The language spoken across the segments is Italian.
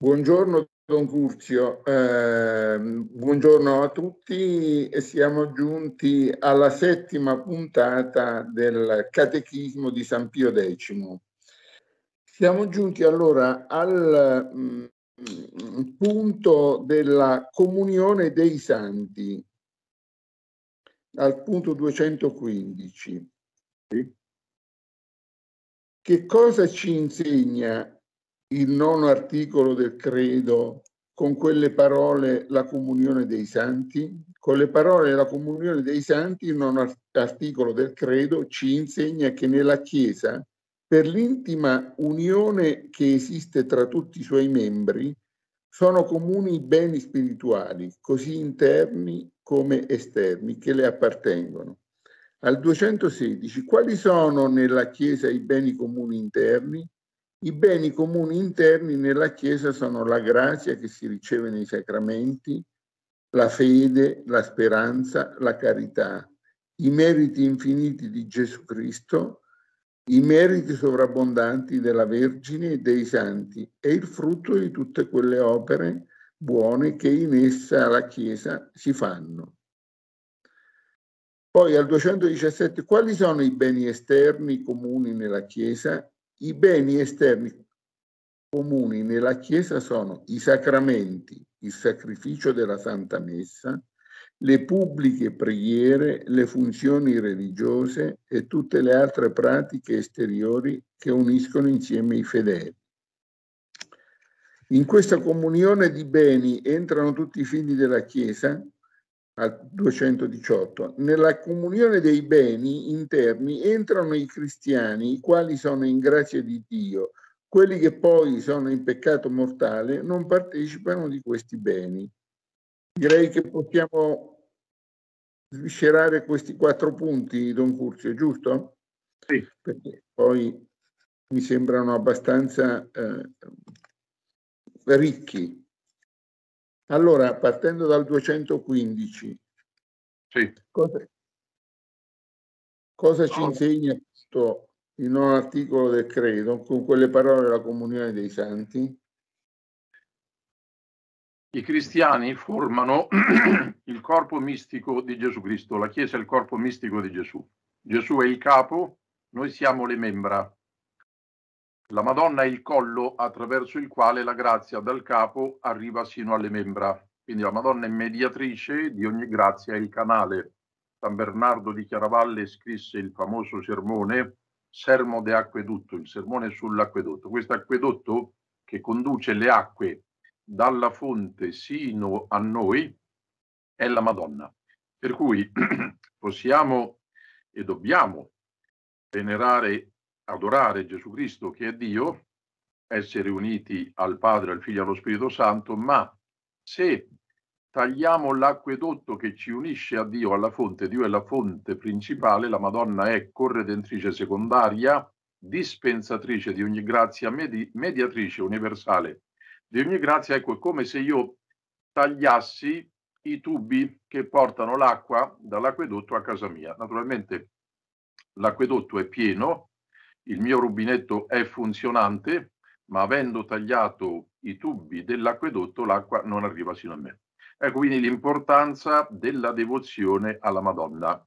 Buongiorno Don Curzio, eh, buongiorno a tutti e siamo giunti alla settima puntata del Catechismo di San Pio X. Siamo giunti allora al mh, mm, punto della comunione dei santi, al punto 215. Che cosa ci insegna il nono articolo del credo con quelle parole la comunione dei santi? Con le parole la comunione dei santi, il nono articolo del credo ci insegna che nella Chiesa, per l'intima unione che esiste tra tutti i suoi membri, sono comuni i beni spirituali, così interni come esterni, che le appartengono. Al 216, quali sono nella Chiesa i beni comuni interni? I beni comuni interni nella Chiesa sono la grazia che si riceve nei sacramenti, la fede, la speranza, la carità, i meriti infiniti di Gesù Cristo, i meriti sovrabbondanti della Vergine e dei Santi e il frutto di tutte quelle opere buone che in essa la Chiesa si fanno. Poi al 217, quali sono i beni esterni comuni nella Chiesa i beni esterni comuni nella Chiesa sono i sacramenti, il sacrificio della Santa Messa, le pubbliche preghiere, le funzioni religiose e tutte le altre pratiche esteriori che uniscono insieme i fedeli. In questa comunione di beni entrano tutti i figli della Chiesa al 218, nella comunione dei beni interni entrano i cristiani, i quali sono in grazia di Dio, quelli che poi sono in peccato mortale non partecipano di questi beni. Direi che possiamo sviscerare questi quattro punti, Don Curzio, giusto? Sì. Perché poi mi sembrano abbastanza eh, ricchi. Allora, partendo dal 215, sì. cosa, cosa ci insegna questo, il nuovo articolo del credo con quelle parole della comunione dei santi? I cristiani formano il corpo mistico di Gesù Cristo, la Chiesa è il corpo mistico di Gesù. Gesù è il capo, noi siamo le membra. La Madonna è il collo attraverso il quale la grazia dal capo arriva sino alle membra. Quindi la Madonna è mediatrice di ogni grazia e il canale. San Bernardo di Chiaravalle scrisse il famoso sermone Sermo de Acquedotto, il sermone sull'acquedotto. Questo acquedotto che conduce le acque dalla fonte sino a noi è la Madonna. Per cui possiamo e dobbiamo venerare adorare Gesù Cristo che è Dio, essere uniti al Padre, al Figlio e allo Spirito Santo, ma se tagliamo l'acquedotto che ci unisce a Dio, alla fonte, Dio è la fonte principale, la Madonna è corredentrice secondaria, dispensatrice di ogni grazia, medi mediatrice universale di ogni grazia, ecco, è come se io tagliassi i tubi che portano l'acqua dall'acquedotto a casa mia. Naturalmente l'acquedotto è pieno, il mio rubinetto è funzionante, ma avendo tagliato i tubi dell'acquedotto l'acqua non arriva sino a me. Ecco quindi l'importanza della devozione alla Madonna.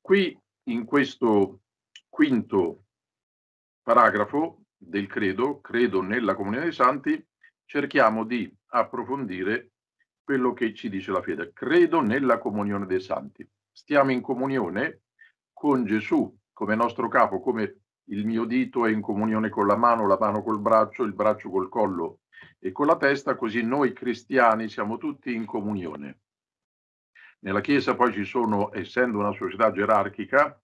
Qui in questo quinto paragrafo del credo, credo nella comunione dei santi, cerchiamo di approfondire quello che ci dice la fede. Credo nella comunione dei santi. Stiamo in comunione con Gesù come nostro capo, come il mio dito è in comunione con la mano, la mano col braccio, il braccio col collo e con la testa, così noi cristiani siamo tutti in comunione. Nella Chiesa poi ci sono, essendo una società gerarchica,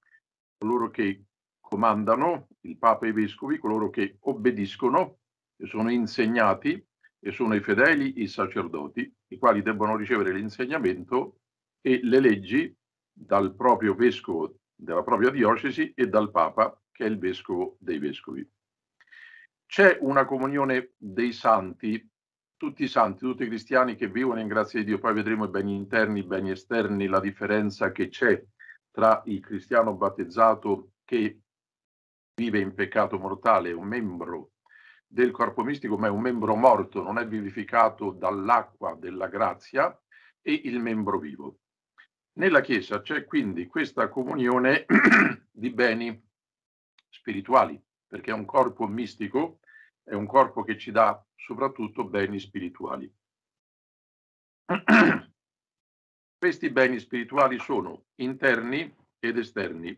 coloro che comandano, il Papa e i Vescovi, coloro che obbediscono, e sono insegnati, e sono i fedeli, i sacerdoti, i quali debbono ricevere l'insegnamento e le leggi dal proprio vescovo della propria diocesi e dal Papa che è il vescovo dei vescovi. C'è una comunione dei santi, tutti i santi, tutti i cristiani che vivono in grazia di Dio, poi vedremo i beni interni, i beni esterni, la differenza che c'è tra il cristiano battezzato che vive in peccato mortale, un membro del corpo mistico, ma è un membro morto, non è vivificato dall'acqua della grazia, e il membro vivo. Nella Chiesa c'è quindi questa comunione di beni spirituali, perché è un corpo mistico, è un corpo che ci dà soprattutto beni spirituali. Questi beni spirituali sono interni ed esterni.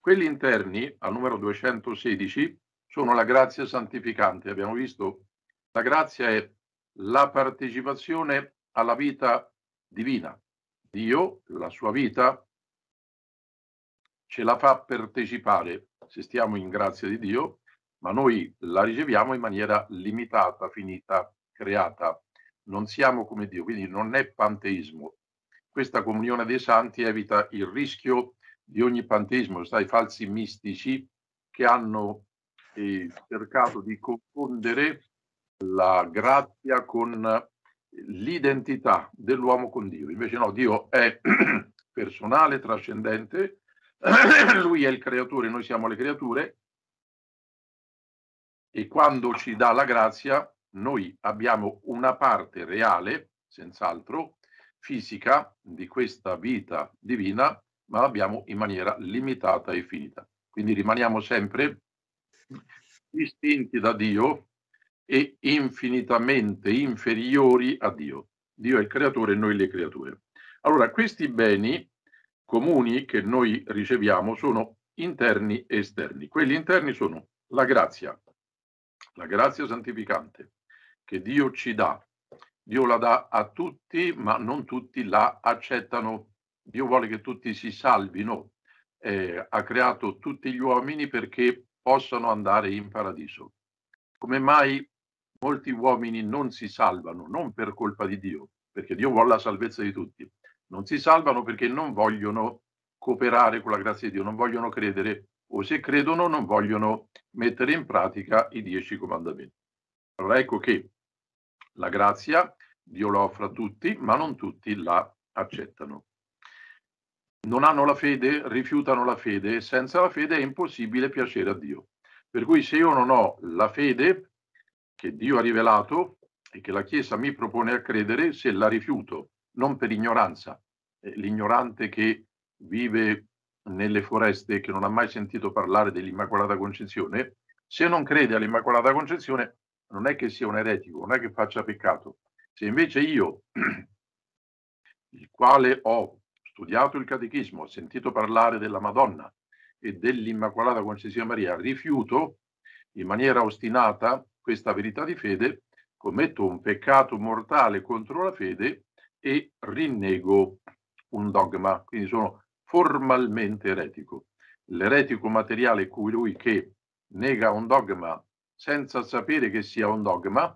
Quelli interni, al numero 216, sono la grazia santificante. Abbiamo visto, la grazia è la partecipazione alla vita divina. Dio, la sua vita, ce la fa partecipare se stiamo in grazia di Dio, ma noi la riceviamo in maniera limitata, finita, creata. Non siamo come Dio, quindi non è panteismo. Questa comunione dei santi evita il rischio di ogni panteismo, sai, falsi mistici che hanno eh, cercato di confondere la grazia con l'identità dell'uomo con Dio. Invece no, Dio è personale, trascendente, Lui è il creatore, noi siamo le creature e quando ci dà la grazia noi abbiamo una parte reale, senz'altro, fisica di questa vita divina, ma l'abbiamo in maniera limitata e finita. Quindi rimaniamo sempre distinti da Dio e infinitamente inferiori a Dio. Dio è il creatore e noi le creature. Allora, questi beni comuni che noi riceviamo sono interni e esterni. Quelli interni sono la grazia, la grazia santificante che Dio ci dà. Dio la dà a tutti, ma non tutti la accettano. Dio vuole che tutti si salvino. Eh, ha creato tutti gli uomini perché possano andare in paradiso. Come mai molti uomini non si salvano? Non per colpa di Dio, perché Dio vuole la salvezza di tutti, non si salvano perché non vogliono cooperare con la grazia di Dio, non vogliono credere o se credono non vogliono mettere in pratica i dieci comandamenti. Allora ecco che la grazia Dio la offre a tutti, ma non tutti la accettano. Non hanno la fede, rifiutano la fede, senza la fede è impossibile piacere a Dio. Per cui se io non ho la fede che Dio ha rivelato e che la Chiesa mi propone a credere, se la rifiuto non per ignoranza. Eh, l'ignorante che vive nelle foreste e che non ha mai sentito parlare dell'Immacolata Concezione, se non crede all'Immacolata Concezione, non è che sia un eretico, non è che faccia peccato. Se invece io, il quale ho studiato il catechismo, ho sentito parlare della Madonna e dell'Immacolata Concezione Maria, rifiuto in maniera ostinata questa verità di fede, commetto un peccato mortale contro la fede e rinnego un dogma, quindi sono formalmente eretico. L'eretico materiale colui che nega un dogma senza sapere che sia un dogma,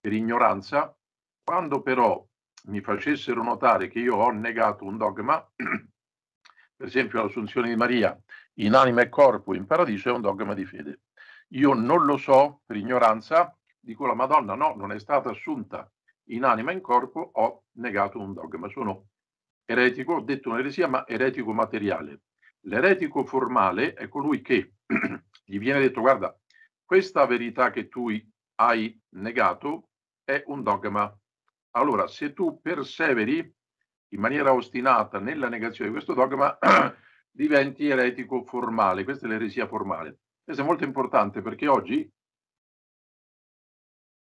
per ignoranza, quando però mi facessero notare che io ho negato un dogma, per esempio l'assunzione di Maria, in anima e corpo in paradiso, è un dogma di fede. Io non lo so per ignoranza, dico la Madonna no, non è stata assunta, in anima e in corpo ho negato un dogma. Sono eretico, ho detto un'eresia, ma eretico materiale. L'eretico formale è colui che gli viene detto, guarda, questa verità che tu hai negato è un dogma. Allora, se tu perseveri in maniera ostinata nella negazione di questo dogma, diventi eretico formale. Questa è l'eresia formale. Questo è molto importante perché oggi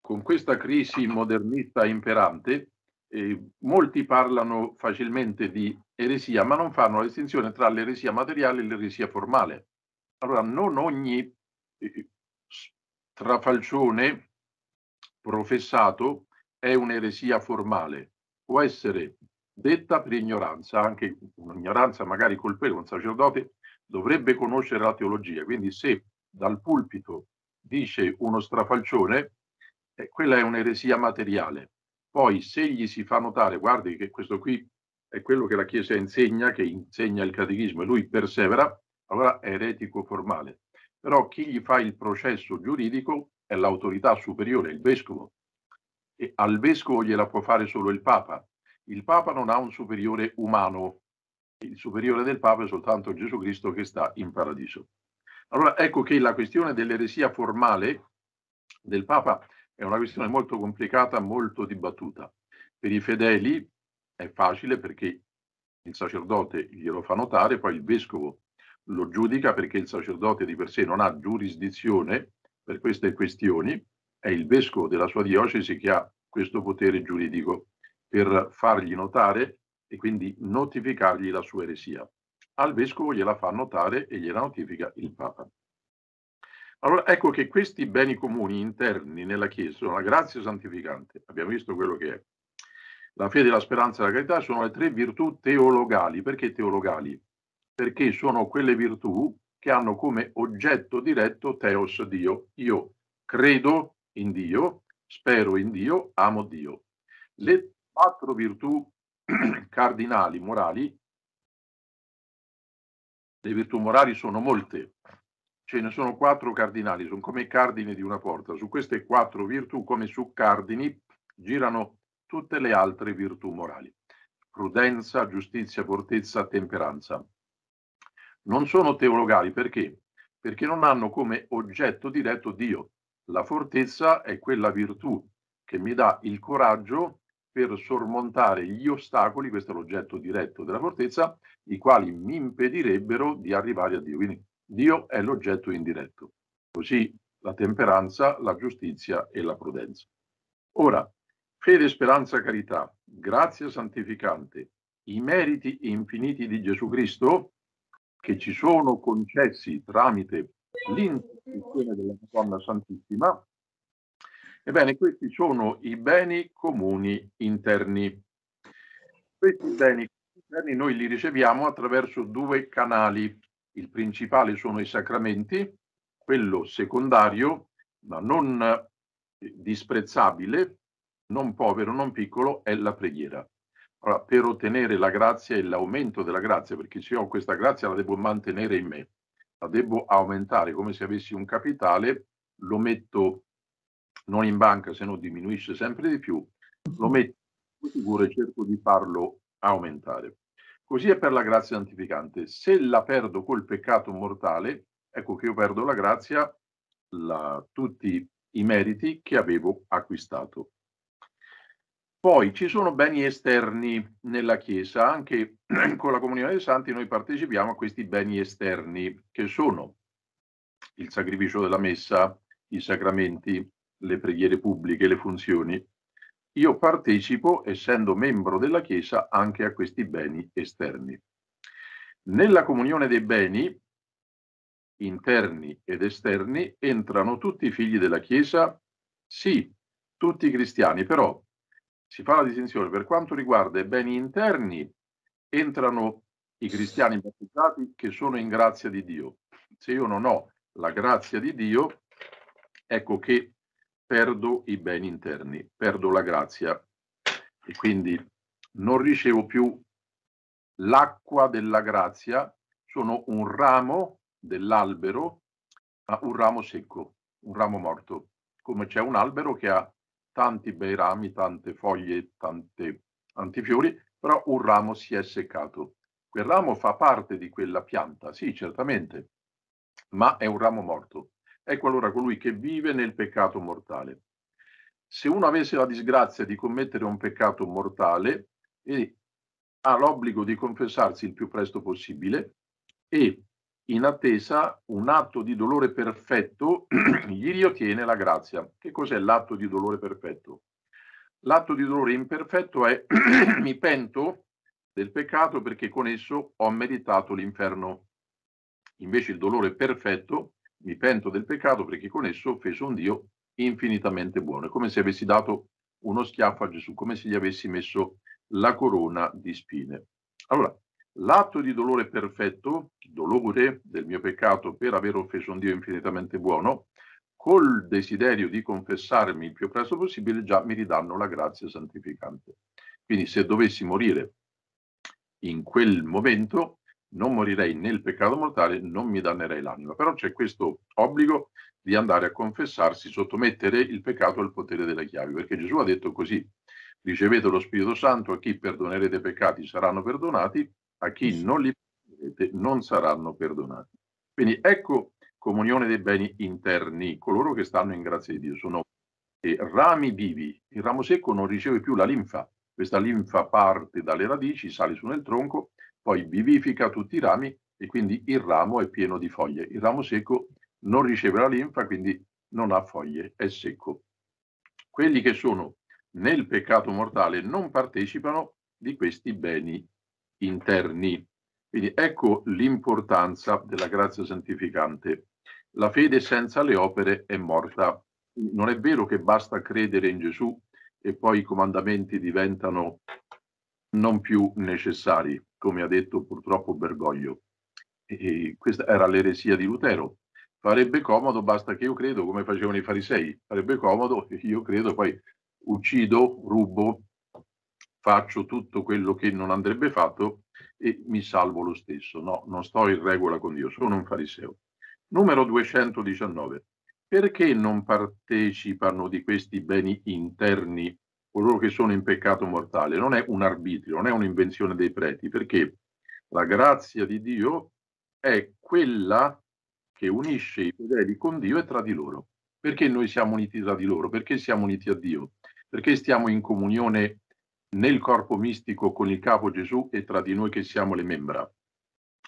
con questa crisi modernista imperante, eh, molti parlano facilmente di eresia, ma non fanno la distinzione tra l'eresia materiale e l'eresia formale. Allora, non ogni eh, eh trafalcione professato è un'eresia formale, può essere detta per ignoranza, anche un'ignoranza magari colpevole, un sacerdote dovrebbe conoscere la teologia, quindi se dal pulpito dice uno strafalcione, eh, quella è un'eresia materiale. Poi se gli si fa notare, guardi che questo qui è quello che la Chiesa insegna, che insegna il catechismo e lui persevera, allora è eretico formale. Però chi gli fa il processo giuridico è l'autorità superiore, il vescovo. E al vescovo gliela può fare solo il Papa. Il Papa non ha un superiore umano, il superiore del Papa è soltanto Gesù Cristo che sta in paradiso. Allora ecco che la questione dell'eresia formale del Papa è una questione molto complicata, molto dibattuta. Per i fedeli è facile perché il sacerdote glielo fa notare, poi il vescovo lo giudica perché il sacerdote di per sé non ha giurisdizione per queste questioni, è il vescovo della sua diocesi che ha questo potere giuridico per fargli notare e quindi notificargli la sua eresia. Al vescovo gliela fa notare e gliela notifica il Papa. Allora ecco che questi beni comuni interni nella Chiesa sono la grazia santificante, abbiamo visto quello che è. La fede, la speranza e la carità sono le tre virtù teologali. Perché teologali? Perché sono quelle virtù che hanno come oggetto diretto Teos Dio. Io credo in Dio, spero in Dio, amo Dio. Le quattro virtù cardinali morali, le virtù morali sono molte, ce ne sono quattro cardinali, sono come i cardini di una porta. Su queste quattro virtù, come su cardini, girano tutte le altre virtù morali. Prudenza, giustizia, fortezza, temperanza. Non sono teologali perché? Perché non hanno come oggetto diretto Dio. La fortezza è quella virtù che mi dà il coraggio per sormontare gli ostacoli, questo è l'oggetto diretto della fortezza, i quali mi impedirebbero di arrivare a Dio. Quindi Dio è l'oggetto indiretto, così la temperanza, la giustizia e la prudenza. Ora, fede, speranza, carità, grazia santificante, i meriti infiniti di Gesù Cristo che ci sono concessi tramite l'intercessione della Madonna Santissima, ebbene questi sono i beni comuni interni. Questi beni comuni interni noi li riceviamo attraverso due canali, il principale sono i sacramenti, quello secondario, ma non eh, disprezzabile, non povero, non piccolo, è la preghiera. Allora, per ottenere la grazia e l'aumento della grazia, perché se ho questa grazia la devo mantenere in me, la devo aumentare come se avessi un capitale, lo metto non in banca, se no diminuisce sempre di più, lo metto figura e cerco di farlo aumentare. Così è per la grazia santificante. Se la perdo col peccato mortale, ecco che io perdo la grazia, la, tutti i meriti che avevo acquistato. Poi ci sono beni esterni nella Chiesa, anche con la comunione dei santi noi partecipiamo a questi beni esterni che sono il sacrificio della messa, i sacramenti, le preghiere pubbliche, le funzioni, io partecipo, essendo membro della Chiesa, anche a questi beni esterni. Nella comunione dei beni interni ed esterni entrano tutti i figli della Chiesa, sì, tutti i cristiani, però si fa la distinzione per quanto riguarda i beni interni, entrano i cristiani battezzati che sono in grazia di Dio. Se io non ho la grazia di Dio, ecco che perdo i beni interni, perdo la grazia e quindi non ricevo più l'acqua della grazia, sono un ramo dell'albero, ma un ramo secco, un ramo morto, come c'è un albero che ha tanti bei rami, tante foglie, tanti, tanti fiori, però un ramo si è seccato. Quel ramo fa parte di quella pianta, sì, certamente, ma è un ramo morto. Ecco allora colui che vive nel peccato mortale. Se uno avesse la disgrazia di commettere un peccato mortale e ha l'obbligo di confessarsi il più presto possibile e in attesa un atto di dolore perfetto gli riotiene la grazia. Che cos'è l'atto di dolore perfetto? L'atto di dolore imperfetto è mi pento del peccato perché con esso ho meritato l'inferno. Invece il dolore perfetto mi pento del peccato perché con esso ho offeso un Dio infinitamente buono. È come se avessi dato uno schiaffo a Gesù, come se gli avessi messo la corona di spine. Allora, l'atto di dolore perfetto, dolore del mio peccato per aver offeso un Dio infinitamente buono, col desiderio di confessarmi il più presto possibile, già mi ridanno la grazia santificante. Quindi se dovessi morire in quel momento, non morirei nel peccato mortale, non mi dannerei l'anima. Però c'è questo obbligo di andare a confessarsi, sottomettere il peccato al potere delle chiavi, perché Gesù ha detto così, ricevete lo Spirito Santo, a chi perdonerete i peccati saranno perdonati, a chi non li perdonerete non saranno perdonati. Quindi ecco comunione dei beni interni, coloro che stanno in grazia di Dio, sono eh, rami vivi, il ramo secco non riceve più la linfa, questa linfa parte dalle radici, sale su nel tronco, poi vivifica tutti i rami e quindi il ramo è pieno di foglie. Il ramo secco non riceve la linfa, quindi non ha foglie, è secco. Quelli che sono nel peccato mortale non partecipano di questi beni interni. Quindi ecco l'importanza della grazia santificante. La fede senza le opere è morta. Non è vero che basta credere in Gesù e poi i comandamenti diventano non più necessari come ha detto purtroppo Bergoglio. E questa era l'eresia di Lutero. Farebbe comodo, basta che io credo, come facevano i farisei, farebbe comodo, io credo, poi uccido, rubo, faccio tutto quello che non andrebbe fatto e mi salvo lo stesso. No, non sto in regola con Dio, sono un fariseo. Numero 219. Perché non partecipano di questi beni interni coloro che sono in peccato mortale. Non è un arbitrio, non è un'invenzione dei preti, perché la grazia di Dio è quella che unisce i fedeli con Dio e tra di loro. Perché noi siamo uniti tra di loro? Perché siamo uniti a Dio? Perché stiamo in comunione nel corpo mistico con il capo Gesù e tra di noi che siamo le membra?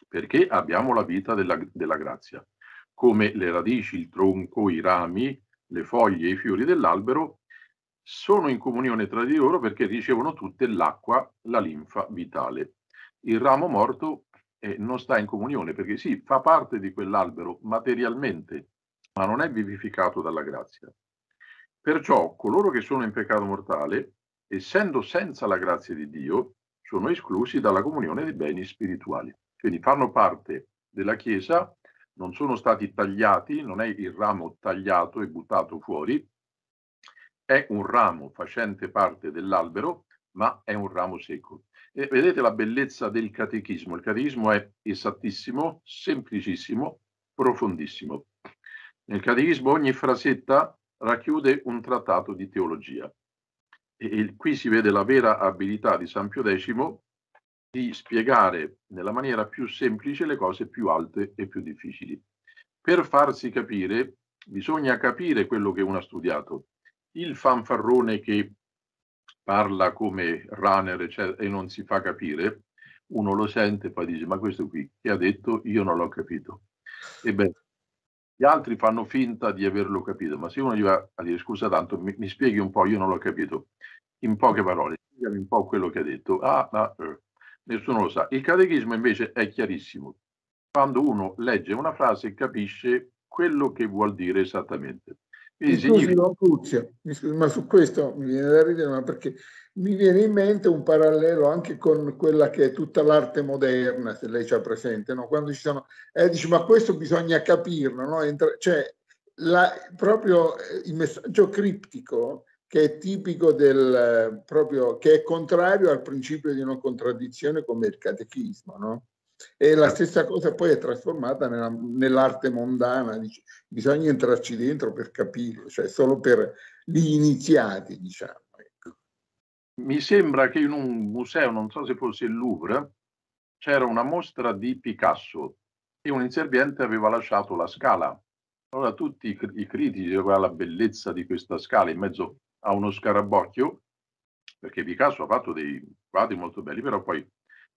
Perché abbiamo la vita della, della grazia. Come le radici, il tronco, i rami, le foglie, e i fiori dell'albero sono in comunione tra di loro perché ricevono tutte l'acqua, la linfa vitale. Il ramo morto eh, non sta in comunione perché sì, fa parte di quell'albero materialmente, ma non è vivificato dalla grazia. Perciò coloro che sono in peccato mortale, essendo senza la grazia di Dio, sono esclusi dalla comunione dei beni spirituali. Quindi fanno parte della Chiesa, non sono stati tagliati, non è il ramo tagliato e buttato fuori, è un ramo facente parte dell'albero, ma è un ramo secco. E vedete la bellezza del catechismo. Il catechismo è esattissimo, semplicissimo, profondissimo. Nel catechismo ogni frasetta racchiude un trattato di teologia. E qui si vede la vera abilità di San Pio X di spiegare nella maniera più semplice le cose più alte e più difficili. Per farsi capire bisogna capire quello che uno ha studiato il fanfarrone che parla come runner eccetera, cioè, e non si fa capire, uno lo sente e poi dice ma questo qui che ha detto io non l'ho capito. Ebbene, gli altri fanno finta di averlo capito, ma se uno gli va a dire scusa tanto mi, mi spieghi un po', io non l'ho capito, in poche parole, spiegami un po' quello che ha detto, ah, ah, eh. nessuno lo sa. Il catechismo invece è chiarissimo, quando uno legge una frase capisce quello che vuol dire esattamente. Significa... Cuzio, ma su questo mi viene da ridere, ma perché mi viene in mente un parallelo anche con quella che è tutta l'arte moderna, se lei ci presente, no? quando ci sono, eh, dice, ma questo bisogna capirlo, no? Entra... cioè la... proprio eh, il messaggio criptico che è tipico del eh, proprio, che è contrario al principio di non contraddizione come il catechismo, no? E la stessa cosa poi è trasformata nella, nell'arte mondana, dice, bisogna entrarci dentro per capire, cioè solo per gli iniziati, diciamo. Ecco. Mi sembra che in un museo, non so se fosse il Louvre, c'era una mostra di Picasso e un inserviente aveva lasciato la scala. Allora tutti i, critici, critici cioè la bellezza di questa scala in mezzo a uno scarabocchio, perché Picasso ha fatto dei quadri molto belli, però poi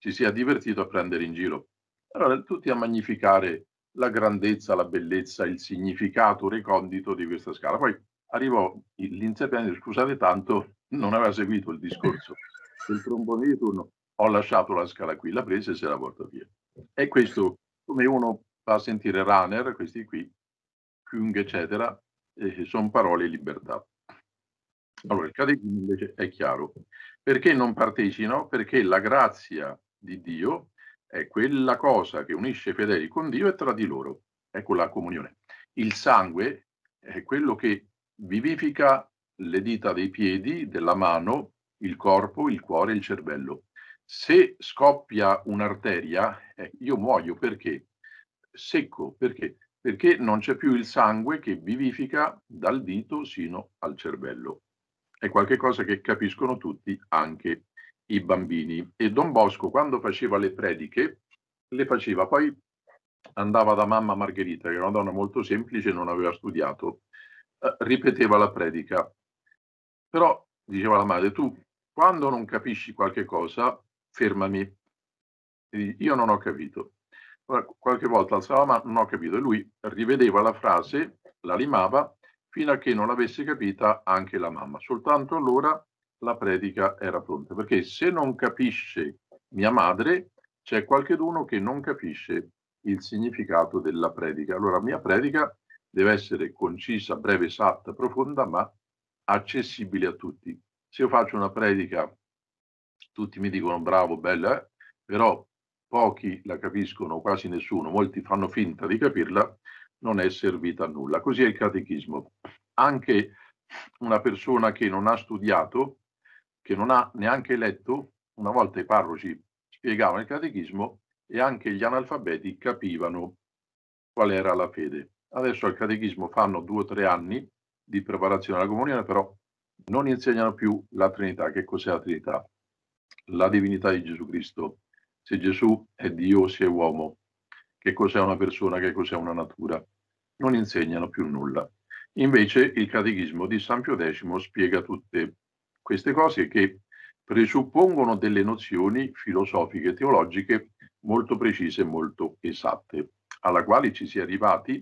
ci sia divertito a prendere in giro. Allora, tutti a magnificare la grandezza, la bellezza, il significato recondito di questa scala. Poi arrivò l'insepiente, scusate tanto, non aveva seguito il discorso del trombone di turno, ho lasciato la scala qui, la presa e se la porta via. E questo, come uno fa sentire runner, questi qui, Kung, eccetera, eh, sono parole libertà. Allora, il catechismo invece è chiaro. Perché non partecino? Perché la grazia di Dio è quella cosa che unisce i fedeli con Dio e tra di loro. Ecco la comunione. Il sangue è quello che vivifica le dita dei piedi, della mano, il corpo, il cuore, il cervello. Se scoppia un'arteria, eh, io muoio perché? Secco, perché? Perché non c'è più il sangue che vivifica dal dito sino al cervello. È qualcosa che capiscono tutti, anche i bambini e Don Bosco quando faceva le prediche le faceva poi andava da mamma Margherita che era una donna molto semplice non aveva studiato eh, ripeteva la predica però diceva la madre tu quando non capisci qualche cosa fermami io non ho capito allora, qualche volta alzava la mano non ho capito e lui rivedeva la frase la limava fino a che non l'avesse capita anche la mamma soltanto allora la predica era pronta, perché se non capisce mia madre, c'è qualcheduno che non capisce il significato della predica. Allora, mia predica deve essere concisa, breve, esatta, profonda, ma accessibile a tutti. Se io faccio una predica, tutti mi dicono bravo, bella, eh? però pochi la capiscono, quasi nessuno, molti fanno finta di capirla, non è servita a nulla. Così è il catechismo. Anche una persona che non ha studiato che non ha neanche letto, una volta i parroci spiegavano il catechismo e anche gli analfabeti capivano qual era la fede. Adesso al catechismo fanno due o tre anni di preparazione alla comunione, però non insegnano più la Trinità. Che cos'è la Trinità? La divinità di Gesù Cristo. Se Gesù è Dio, se è uomo, che cos'è una persona, che cos'è una natura. Non insegnano più nulla. Invece il Catechismo di San Pio X spiega tutte queste cose che presuppongono delle nozioni filosofiche e teologiche molto precise e molto esatte, alla quale ci si è arrivati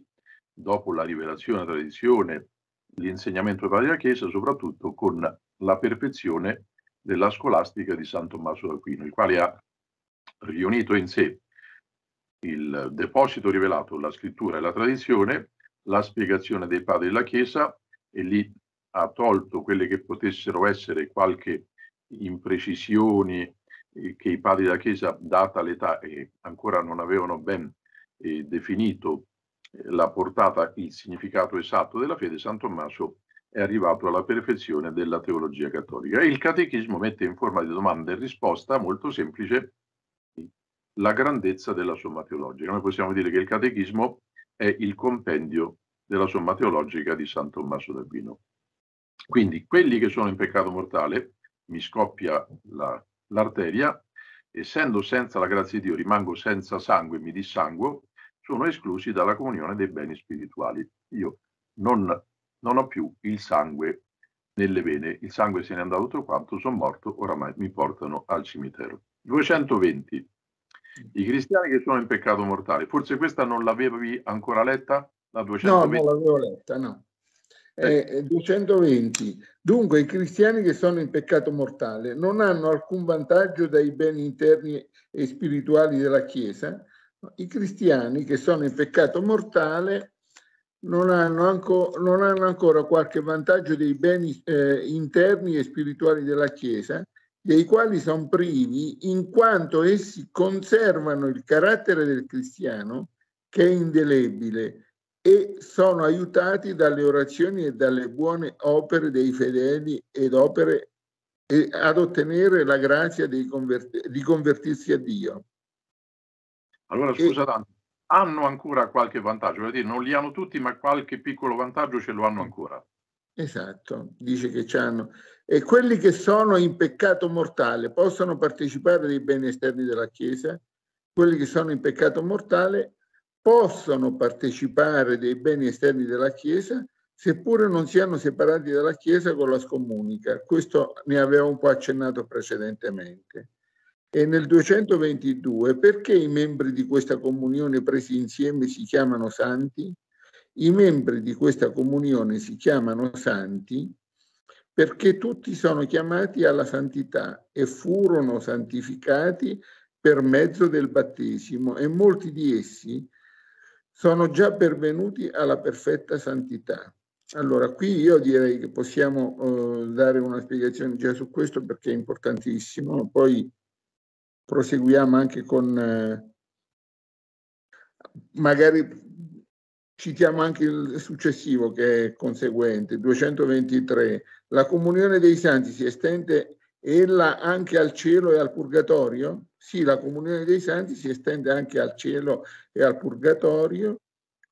dopo la rivelazione, della tradizione, l'insegnamento della Padre Chiesa, soprattutto con la perfezione della scolastica di San Tommaso d'Aquino, il quale ha riunito in sé il deposito rivelato, la scrittura e la tradizione, la spiegazione dei padri della Chiesa e lì ha tolto quelle che potessero essere qualche imprecisioni eh, che i padri della Chiesa, data l'età e eh, ancora non avevano ben eh, definito eh, la portata, il significato esatto della fede, San Tommaso è arrivato alla perfezione della teologia cattolica. E il catechismo mette in forma di domanda e risposta molto semplice la grandezza della somma teologica. Noi possiamo dire che il catechismo è il compendio della somma teologica di San Tommaso d'Aquino. Quindi quelli che sono in peccato mortale, mi scoppia la, l'arteria, essendo senza la grazia di Dio rimango senza sangue, mi dissanguo, sono esclusi dalla comunione dei beni spirituali. Io non, non ho più il sangue nelle vene, il sangue se n'è andato tutto quanto, sono morto, oramai mi portano al cimitero. 220. I cristiani che sono in peccato mortale, forse questa non l'avevi ancora letta? La 220? No, non l'avevo letta, no eh, 220. Eh, Dunque i cristiani che sono in peccato mortale non hanno alcun vantaggio dai beni interni e spirituali della Chiesa. I cristiani che sono in peccato mortale non hanno, ancora, non hanno ancora qualche vantaggio dei beni eh, interni e spirituali della Chiesa, dei quali sono privi in quanto essi conservano il carattere del cristiano che è indelebile, e sono aiutati dalle orazioni e dalle buone opere dei fedeli ed opere e ad ottenere la grazia di, convert- di convertirsi a Dio. Allora scusa e... hanno ancora qualche vantaggio, vuol dire non li hanno tutti ma qualche piccolo vantaggio ce lo hanno ancora. Esatto, dice che ci hanno. E quelli che sono in peccato mortale possono partecipare dei beni esterni della Chiesa, quelli che sono in peccato mortale possano partecipare dei beni esterni della Chiesa seppure non siano separati dalla Chiesa con la scomunica. Questo ne avevo un po' accennato precedentemente. E nel 222, perché i membri di questa comunione presi insieme si chiamano santi? I membri di questa comunione si chiamano santi perché tutti sono chiamati alla santità e furono santificati per mezzo del battesimo e molti di essi sono già pervenuti alla perfetta santità. Allora, qui io direi che possiamo eh, dare una spiegazione già su questo perché è importantissimo, poi proseguiamo anche con, eh, magari citiamo anche il successivo che è conseguente, 223. La comunione dei santi si estende ella anche al cielo e al purgatorio? Sì, la comunione dei santi si estende anche al cielo e al purgatorio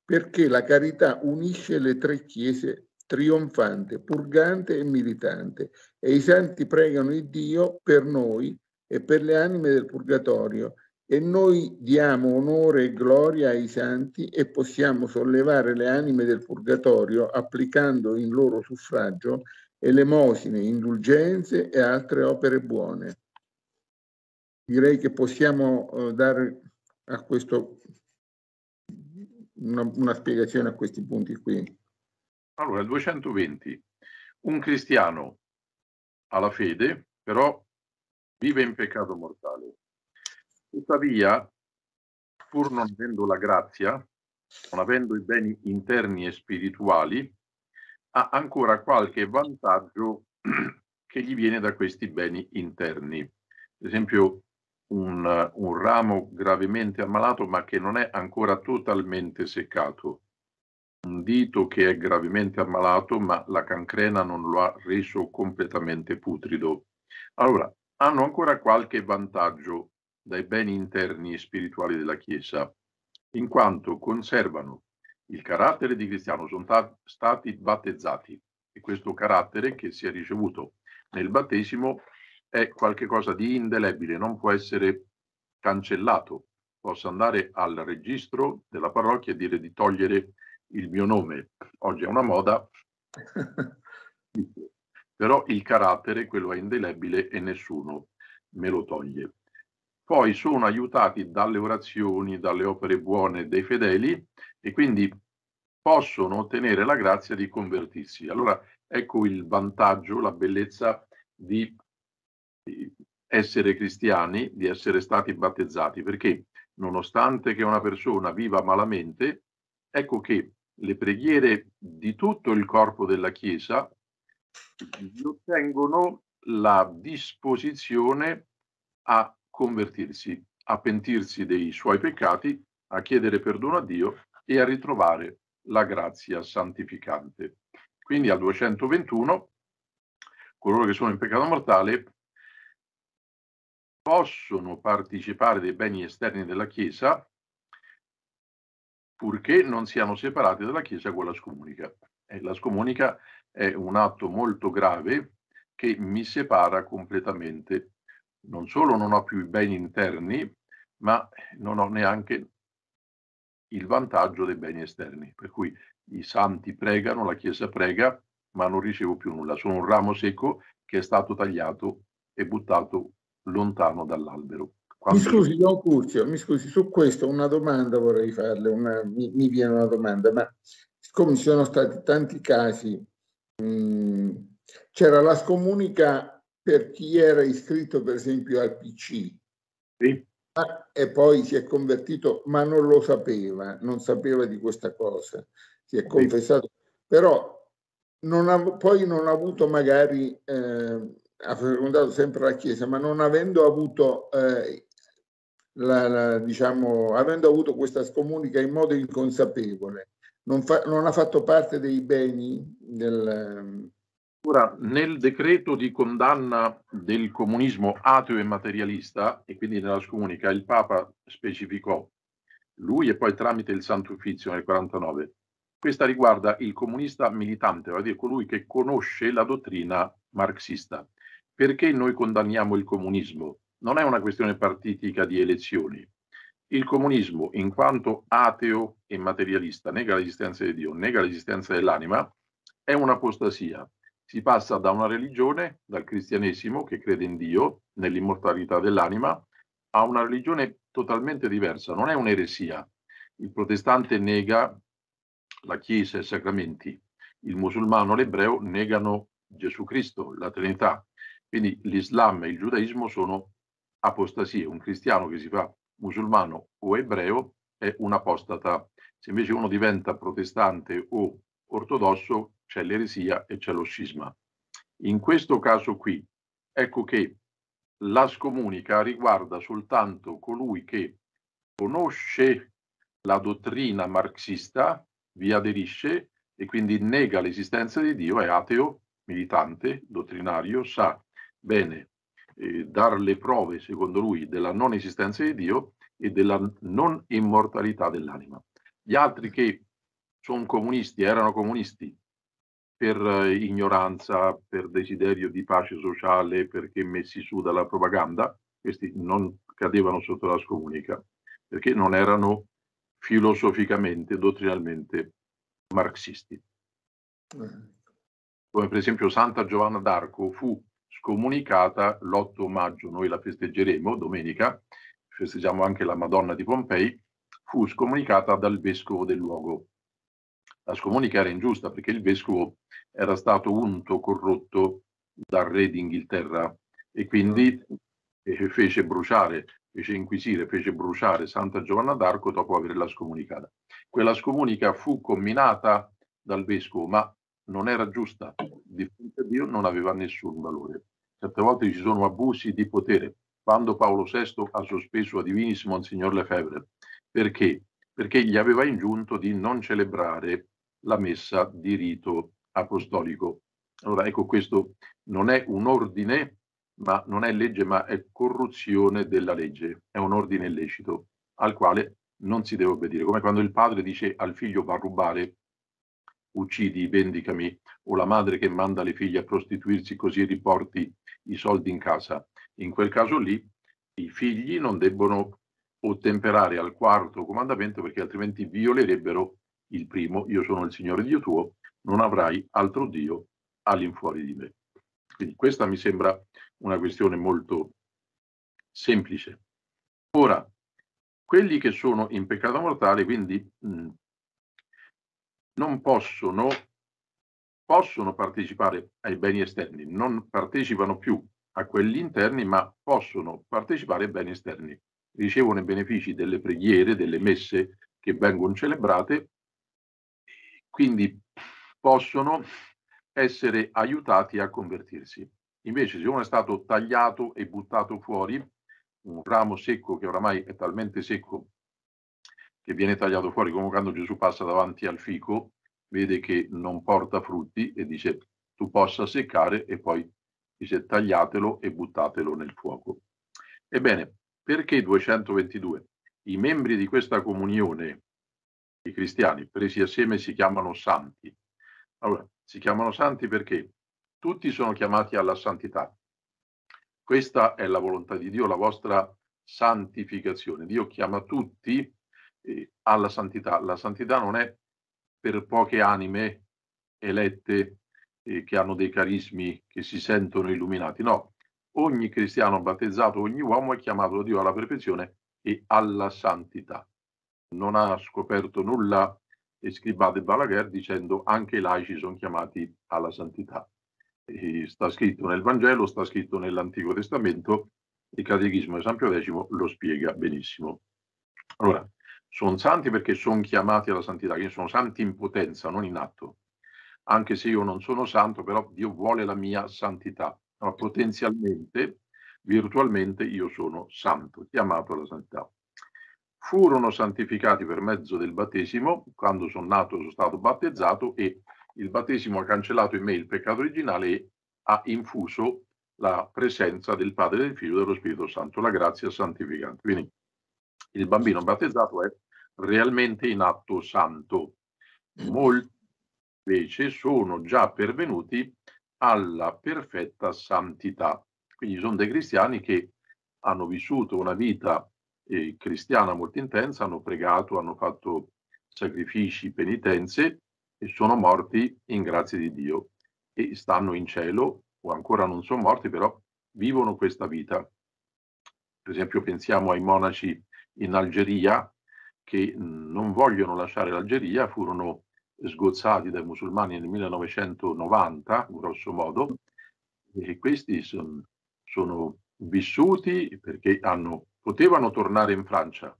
perché la carità unisce le tre chiese trionfante, purgante e militante e i santi pregano il Dio per noi e per le anime del purgatorio e noi diamo onore e gloria ai santi e possiamo sollevare le anime del purgatorio applicando in loro suffragio elemosine, indulgenze e altre opere buone. Direi che possiamo eh, dare a questo una, una spiegazione a questi punti qui. Allora, il 220. Un cristiano ha la fede, però vive in peccato mortale. Tuttavia, pur non avendo la grazia, non avendo i beni interni e spirituali, ha ancora qualche vantaggio che gli viene da questi beni interni. Per esempio un, un ramo gravemente ammalato ma che non è ancora totalmente seccato, un dito che è gravemente ammalato ma la cancrena non lo ha reso completamente putrido. Allora, hanno ancora qualche vantaggio dai beni interni e spirituali della Chiesa, in quanto conservano il carattere di cristiano, sono stati battezzati e questo carattere che si è ricevuto nel battesimo è qualcosa di indelebile, non può essere cancellato. Posso andare al registro della parrocchia e dire di togliere il mio nome. Oggi è una moda, però il carattere, quello è indelebile e nessuno me lo toglie. Poi sono aiutati dalle orazioni, dalle opere buone dei fedeli e quindi possono ottenere la grazia di convertirsi. Allora ecco il vantaggio, la bellezza di essere cristiani, di essere stati battezzati, perché nonostante che una persona viva malamente, ecco che le preghiere di tutto il corpo della Chiesa ottengono la disposizione a convertirsi, a pentirsi dei suoi peccati, a chiedere perdono a Dio e a ritrovare la grazia santificante. Quindi al 221 coloro che sono in peccato mortale possono partecipare dei beni esterni della Chiesa purché non siano separati dalla Chiesa con la scomunica. E la scomunica è un atto molto grave che mi separa completamente. Non solo non ho più i beni interni, ma non ho neanche il vantaggio dei beni esterni, per cui i santi pregano, la Chiesa prega, ma non ricevo più nulla, sono un ramo secco che è stato tagliato e buttato lontano dall'albero. Quanto mi scusi, Don Curzio, mi scusi, su questo una domanda vorrei farle, una, mi, mi, viene una domanda, ma siccome ci sono stati tanti casi, mm, c'era la scomunica per chi era iscritto per esempio al PC, sì. Ah. e poi si è convertito, ma non lo sapeva, non sapeva di questa cosa, si è confessato, però non ha, poi non ha avuto magari, eh, ha frequentato sempre la Chiesa, ma non avendo avuto, eh, la, la, diciamo, avendo avuto questa scomunica in modo inconsapevole, non, fa, non ha fatto parte dei beni del Ora, nel decreto di condanna del comunismo ateo e materialista, e quindi nella scomunica, il Papa specificò, lui e poi tramite il Santo Uffizio nel 49, questa riguarda il comunista militante, vale a dire colui che conosce la dottrina marxista. Perché noi condanniamo il comunismo? Non è una questione partitica di elezioni. Il comunismo, in quanto ateo e materialista, nega l'esistenza di Dio, nega l'esistenza dell'anima, è un'apostasia si passa da una religione, dal cristianesimo, che crede in Dio, nell'immortalità dell'anima, a una religione totalmente diversa, non è un'eresia. Il protestante nega la Chiesa e i sacramenti, il musulmano e l'ebreo negano Gesù Cristo, la Trinità. Quindi l'Islam e il giudaismo sono apostasie. Un cristiano che si fa musulmano o ebreo è un apostata. Se invece uno diventa protestante o ortodosso, c'è l'eresia e c'è lo scisma. In questo caso qui, ecco che la scomunica riguarda soltanto colui che conosce la dottrina marxista, vi aderisce e quindi nega l'esistenza di Dio, è ateo, militante, dottrinario, sa bene eh, dar le prove, secondo lui, della non esistenza di Dio e della non immortalità dell'anima. Gli altri che sono comunisti, erano comunisti, per eh, ignoranza, per desiderio di pace sociale, perché messi su dalla propaganda, questi non cadevano sotto la scomunica, perché non erano filosoficamente, dottrinalmente marxisti. Eh. Come per esempio Santa Giovanna d'Arco fu scomunicata l'8 maggio, noi la festeggeremo domenica, festeggiamo anche la Madonna di Pompei, fu scomunicata dal vescovo del luogo la scomunica era ingiusta perché il vescovo era stato unto corrotto dal re d'Inghilterra e quindi fece bruciare, fece inquisire, fece bruciare Santa Giovanna d'Arco dopo averla scomunicata. Quella scomunica fu comminata dal vescovo, ma non era giusta, di fronte a Dio non aveva nessun valore. Certe volte ci sono abusi di potere. Quando Paolo VI ha sospeso a Divinis Monsignor Lefebvre, perché? Perché gli aveva ingiunto di non celebrare la messa di rito apostolico. Allora, ecco, questo non è un ordine, ma non è legge, ma è corruzione della legge, è un ordine illecito al quale non si deve obbedire, come quando il padre dice al figlio va a rubare, uccidi, vendicami, o la madre che manda le figlie a prostituirsi così riporti i soldi in casa. In quel caso lì i figli non debbono ottemperare al quarto comandamento perché altrimenti violerebbero il primo, io sono il Signore Dio tuo, non avrai altro Dio all'infuori di me. Quindi questa mi sembra una questione molto semplice. Ora, quelli che sono in peccato mortale, quindi mh, mm, non possono, possono partecipare ai beni esterni, non partecipano più a quelli interni, ma possono partecipare ai beni esterni. Ricevono i benefici delle preghiere, delle messe che vengono celebrate quindi possono essere aiutati a convertirsi. Invece se uno è stato tagliato e buttato fuori, un ramo secco che oramai è talmente secco che viene tagliato fuori, come quando Gesù passa davanti al fico, vede che non porta frutti e dice tu possa seccare e poi dice tagliatelo e buttatelo nel fuoco. Ebbene, perché 222? I membri di questa comunione i cristiani presi assieme si chiamano santi. Allora, si chiamano santi perché tutti sono chiamati alla santità. Questa è la volontà di Dio, la vostra santificazione. Dio chiama tutti eh, alla santità. La santità non è per poche anime elette eh, che hanno dei carismi, che si sentono illuminati. No, ogni cristiano battezzato, ogni uomo è chiamato da Dio alla perfezione e alla santità non ha scoperto nulla e Scribade Balaguer dicendo anche i laici sono chiamati alla santità. E sta scritto nel Vangelo, sta scritto nell'Antico Testamento, il Catechismo di San Pio X lo spiega benissimo. Allora, sono santi perché sono chiamati alla santità, che sono santi in potenza, non in atto. Anche se io non sono santo, però Dio vuole la mia santità. Allora, potenzialmente, virtualmente, io sono santo, chiamato alla santità furono santificati per mezzo del battesimo, quando sono nato sono stato battezzato e il battesimo ha cancellato in me il peccato originale e ha infuso la presenza del Padre, del Figlio e dello Spirito Santo, la grazia santificante. Quindi il bambino battezzato è realmente in atto santo. Molti invece sono già pervenuti alla perfetta santità. Quindi sono dei cristiani che hanno vissuto una vita eh, cristiana molto intensa, hanno pregato, hanno fatto sacrifici, penitenze e sono morti in grazia di Dio e stanno in cielo o ancora non sono morti, però vivono questa vita. Per esempio pensiamo ai monaci in Algeria che non vogliono lasciare l'Algeria, furono sgozzati dai musulmani nel 1990, grosso modo, e questi son, sono vissuti perché hanno potevano tornare in Francia.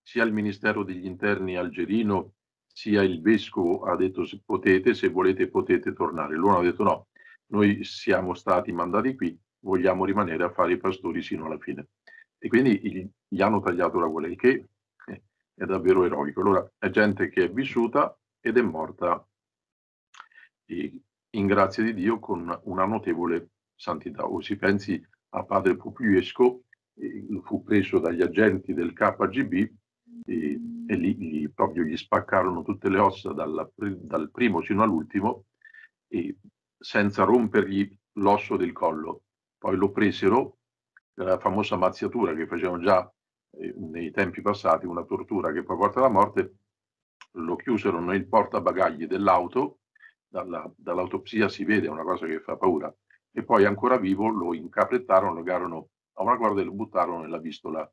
Sia il Ministero degli Interni algerino sia il vescovo ha detto se potete, se volete potete tornare. Loro hanno detto no, noi siamo stati mandati qui, vogliamo rimanere a fare i pastori sino alla fine. E quindi gli hanno tagliato la gola, il che eh, è davvero eroico. Allora è gente che è vissuta ed è morta in grazia di Dio con una notevole santità. O si pensi a padre Pugliesco, fu preso dagli agenti del KGB e, e lì gli, proprio gli spaccarono tutte le ossa dalla, dal primo fino all'ultimo senza rompergli l'osso del collo. Poi lo presero, la famosa mazziatura che facevano già eh, nei tempi passati, una tortura che poi porta alla morte, lo chiusero nel portabagagli dell'auto, dall'autopsia dall si vede, è una cosa che fa paura, e poi ancora vivo lo incaprettarono, legarono a un riguardo lo buttarono nella vistola.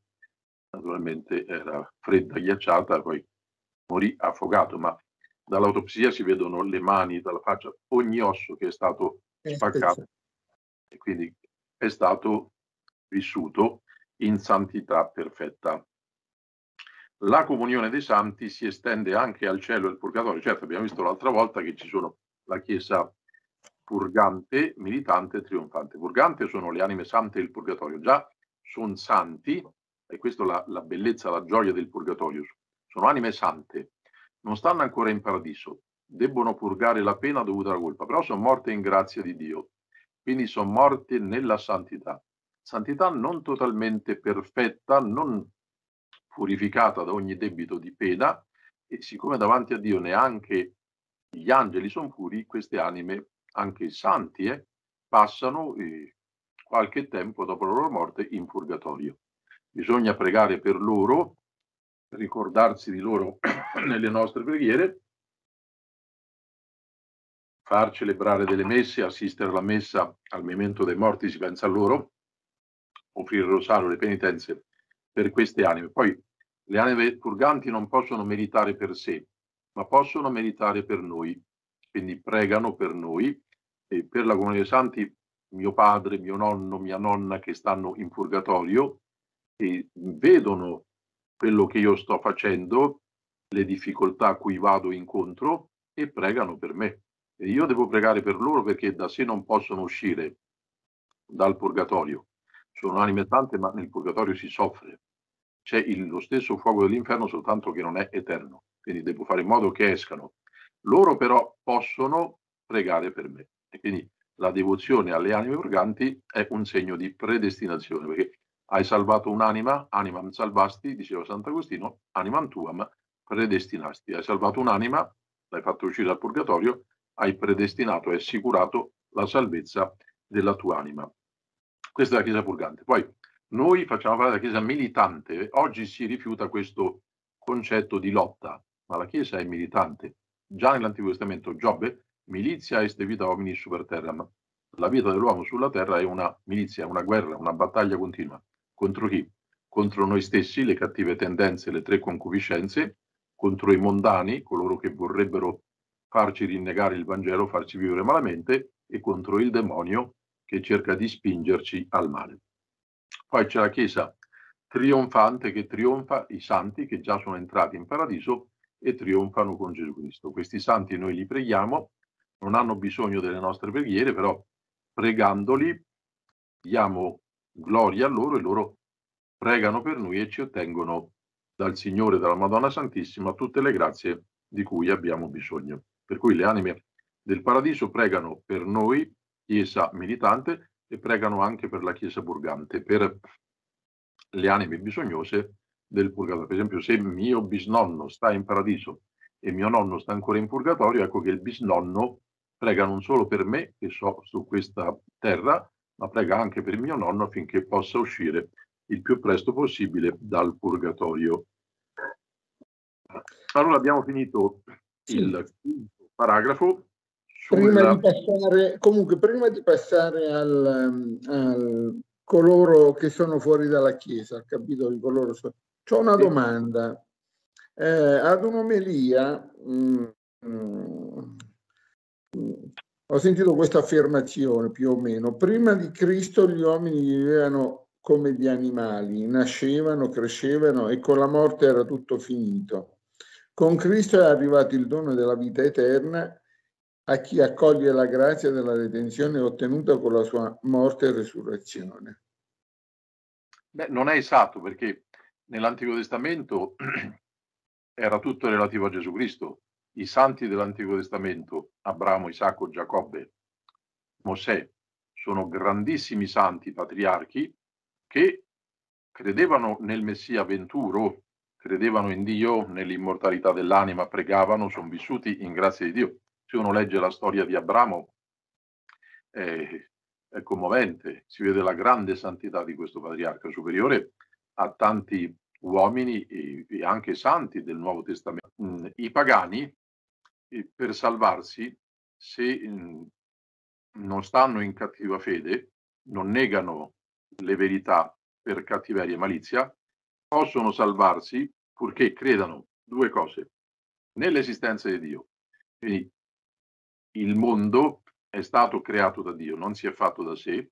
Naturalmente era fredda, ghiacciata, poi morì affogato, ma dall'autopsia si vedono le mani, dalla faccia, ogni osso che è stato eh, spaccato e quindi è stato vissuto in santità perfetta. La comunione dei santi si estende anche al cielo e al purgatorio. Certo, abbiamo visto l'altra volta che ci sono la Chiesa purgante, militante, trionfante. Purgante sono le anime sante del purgatorio, già sono santi, e questa è la, la bellezza, la gioia del purgatorio, sono anime sante, non stanno ancora in paradiso, debbono purgare la pena dovuta alla colpa, però sono morte in grazia di Dio, quindi sono morte nella santità. Santità non totalmente perfetta, non purificata da ogni debito di pena, e siccome davanti a Dio neanche gli angeli sono puri, queste anime anche i santi, eh, passano eh, qualche tempo dopo la loro morte in purgatorio. Bisogna pregare per loro, ricordarsi di loro nelle nostre preghiere, far celebrare delle messe, assistere alla messa al memento dei morti, si pensa a loro, offrire il rosario, le penitenze per queste anime. Poi le anime purganti non possono meritare per sé, ma possono meritare per noi quindi pregano per noi e per la comunità dei santi mio padre, mio nonno, mia nonna che stanno in purgatorio e vedono quello che io sto facendo, le difficoltà a cui vado incontro e pregano per me. E io devo pregare per loro perché da sé non possono uscire dal purgatorio. Sono anime tante, ma nel purgatorio si soffre. C'è lo stesso fuoco dell'inferno, soltanto che non è eterno. Quindi devo fare in modo che escano. Loro però possono pregare per me. E quindi la devozione alle anime purganti è un segno di predestinazione, perché hai salvato un'anima, animam salvasti, diceva Sant'Agostino, animam tuam predestinasti. Hai salvato un'anima, l'hai fatto uscire dal purgatorio, hai predestinato, hai assicurato la salvezza della tua anima. Questa è la Chiesa purgante. Poi noi facciamo parte della Chiesa militante. Oggi si rifiuta questo concetto di lotta, ma la Chiesa è militante. Già nell'Antico Testamento Giobbe, milizia est vita hominis super terram. La vita dell'uomo sulla terra è una milizia, una guerra, una battaglia continua. Contro chi? Contro noi stessi, le cattive tendenze, le tre concupiscenze, contro i mondani, coloro che vorrebbero farci rinnegare il Vangelo, farci vivere malamente, e contro il demonio che cerca di spingerci al male. Poi c'è la Chiesa trionfante che trionfa, i santi che già sono entrati in paradiso e trionfano con Gesù Cristo. Questi santi noi li preghiamo, non hanno bisogno delle nostre preghiere, però pregandoli diamo gloria a loro e loro pregano per noi e ci ottengono dal Signore dalla Madonna Santissima tutte le grazie di cui abbiamo bisogno. Per cui le anime del paradiso pregano per noi, Chiesa militante, e pregano anche per la Chiesa burgante, per le anime bisognose del purgatorio. Per esempio, se mio bisnonno sta in paradiso e mio nonno sta ancora in purgatorio, ecco che il bisnonno prega non solo per me, che so su questa terra, ma prega anche per mio nonno affinché possa uscire il più presto possibile dal purgatorio. Allora abbiamo finito sì. il paragrafo. Prima di passare, comunque, prima di passare al, ehm, al coloro che sono fuori dalla Chiesa, capito? Di coloro C'ho una domanda. Eh, ad un'omelia mh, mm, mh, mm, mm, ho sentito questa affermazione più o meno. Prima di Cristo gli uomini vivevano come gli animali, nascevano, crescevano e con la morte era tutto finito. Con Cristo è arrivato il dono della vita eterna a chi accoglie la grazia della redenzione ottenuta con la sua morte e resurrezione. Beh, non è esatto perché nell'Antico Testamento era tutto relativo a Gesù Cristo. I santi dell'Antico Testamento, Abramo, Isacco, Giacobbe, Mosè, sono grandissimi santi patriarchi che credevano nel Messia venturo, credevano in Dio, nell'immortalità dell'anima, pregavano, sono vissuti in grazia di Dio. Se uno legge la storia di Abramo, eh, è commovente, si vede la grande santità di questo patriarca superiore a tanti uomini e anche santi del Nuovo Testamento. Mm, I pagani, eh, per salvarsi, se mm, non stanno in cattiva fede, non negano le verità per cattiveria e malizia, possono salvarsi purché credano due cose, nell'esistenza di Dio. Quindi il mondo è stato creato da Dio, non si è fatto da sé,